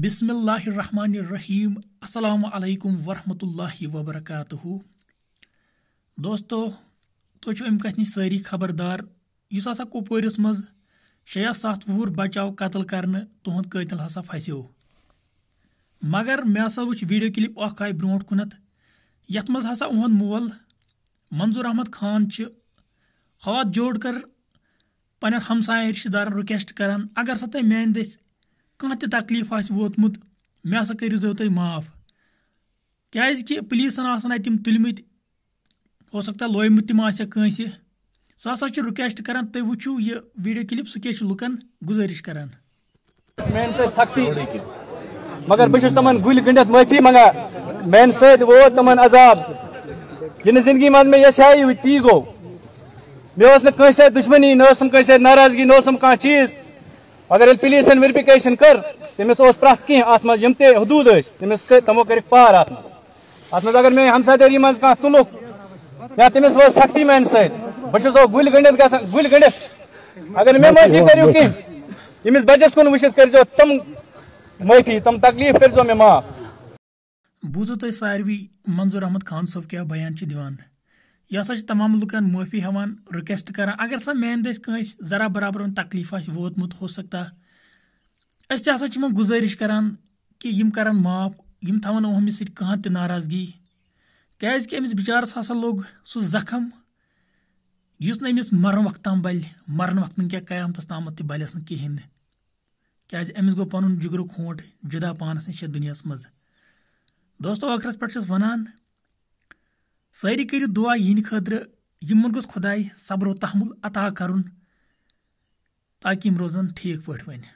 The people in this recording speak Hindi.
बिसमीम अल्लाम वरहमतुल्लि वबरक दोस्तों तुम तो अम कथ नश सारी खबरदार इस हसा कपवरस मज शया सत वूहर बचाव कत्ल कर तुद कतल हसा फसो मगर मे हसा वुच वीडियो क्लिप अख आय ब्रो कुन ये मज हसा उहद मोल मंजूर अहमद खान हवात जोड़ कर पन हमसाय रिश्तेदार रिक्वेस्ट करान अगर सा तुम मान दस کانٛہہ تہِ تکلیٖف آسہِ ووتمُت مےٚ ہَسا کٔرِزیو تُہۍ معاف کیٛازِکہِ پُلیٖسَن آسَن اَتہِ تِم تُلۍمٕتۍ ہو سکتا لویمُت تِم آسیکھ کٲنٛسہِ سُہ ہَسا چھُ رِکوٮ۪سٹ کَران تُہۍ وٕچھِو یہِ ویٖڈیو کِلِپ سُہ کیٛاہ چھُ لُکَن گُزٲرِش کَران میٛانہِ سۭتۍ سختی مگر بہٕ چھُس تِمَن گُلۍ گٔنٛڈِتھ معٲفی منٛگان میٛانہِ سۭتۍ ووت تِمَن عذاب یہِ نہٕ زِندگی منٛز مےٚ یژھے تی گوٚو مےٚ ٲس نہٕ کٲنٛسہِ سۭتۍ دُشمٔنی نہ ٲسٕم کٲنٛسہِ سۭتۍ ناراضگی نہ اوسُم کانٛہہ چیٖز अगर पुलिसन वेरफिकेशन कर तमिस प्रथ कह यम ते हदूद तमिस तमो कर पार अत अगर मे हमसादारी मज कह तुलुक या तमिस वो सख्ती मान सो गुल गंडित गुल गंडित अगर मे माफी करू कह यमिस बचस कुन वो करो तम माफी तम तकलीफ करो मे माफ बूझो तुम सारे मंजूर अहमद खान सब क्या बयान दिवान यह हसा तमाम लुकन माफी हवान रिक्वेस्ट कर अगर सा मान दस जरा बराबर तकलीफ वोतमुत हो सकता अस हसा गुजारिश करान कि यम करान माफ यम थावन अमिस सह नाराजगी क्या कि अमिस बिचारस हसा लोग सो जखम इस नमिस मरण वक्त तम बल मरण वक्त क्या कयामत तम तलस नहन क्या अमिस गो पुन जिगर खोट जुदा पानस नश दुनिया मज दोस्तों अखरस पे सारी करू दुआ यहद खतर इन गोस खुद सब्र तहमुल अता कर ताकि रोजन ठीक पे वन